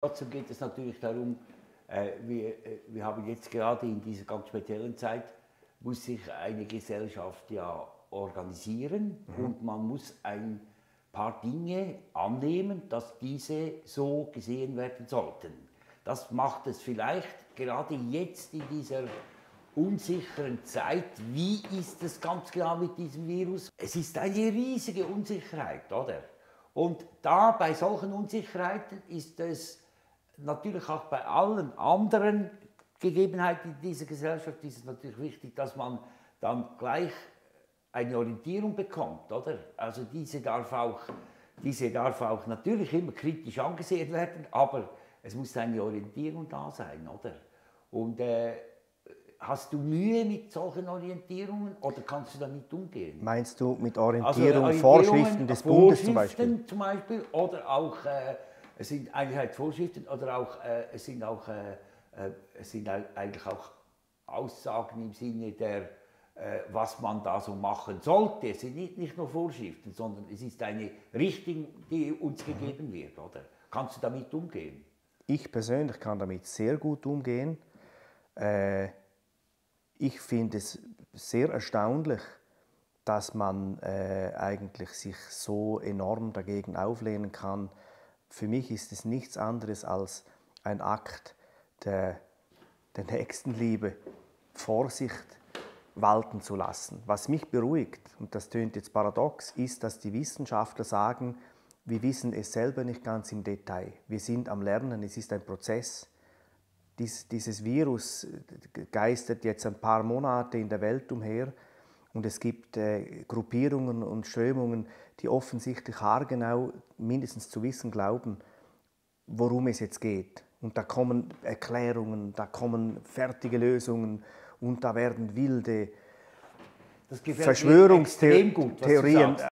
Trotzdem geht es natürlich darum, äh, wir, äh, wir haben jetzt gerade in dieser ganz speziellen Zeit, muss sich eine Gesellschaft ja organisieren mhm. und man muss ein paar Dinge annehmen, dass diese so gesehen werden sollten. Das macht es vielleicht gerade jetzt in dieser unsicheren Zeit, wie ist es ganz genau mit diesem Virus? Es ist eine riesige Unsicherheit, oder? Und da bei solchen Unsicherheiten ist es natürlich auch bei allen anderen Gegebenheiten in dieser Gesellschaft ist es natürlich wichtig, dass man dann gleich eine Orientierung bekommt, oder? Also diese darf auch, diese darf auch natürlich immer kritisch angesehen werden, aber es muss eine Orientierung da sein, oder? Und äh, hast du Mühe mit solchen Orientierungen oder kannst du damit umgehen? Meinst du mit Orientierung, also Orientierung Vorschriften des Bundes zum Beispiel? zum Beispiel oder auch äh, es sind Einheit Vorschriften oder auch, äh, es sind auch, äh, äh es sind eigentlich auch Aussagen im Sinne der, äh, was man da so machen sollte. Es sind nicht, nicht nur Vorschriften, sondern es ist eine Richtung, die uns mhm. gegeben wird, oder? Kannst du damit umgehen? Ich persönlich kann damit sehr gut umgehen. Äh, ich finde es sehr erstaunlich, dass man äh, eigentlich sich so enorm dagegen auflehnen kann, für mich ist es nichts anderes als ein Akt der, der Nächstenliebe, Vorsicht walten zu lassen. Was mich beruhigt, und das tönt jetzt paradox, ist, dass die Wissenschaftler sagen, wir wissen es selber nicht ganz im Detail. Wir sind am Lernen, es ist ein Prozess. Dies, dieses Virus geistert jetzt ein paar Monate in der Welt umher und es gibt äh, Gruppierungen und Strömungen, die offensichtlich haargenau mindestens zu wissen glauben, worum es jetzt geht. Und da kommen Erklärungen, da kommen fertige Lösungen und da werden wilde Verschwörungstheorien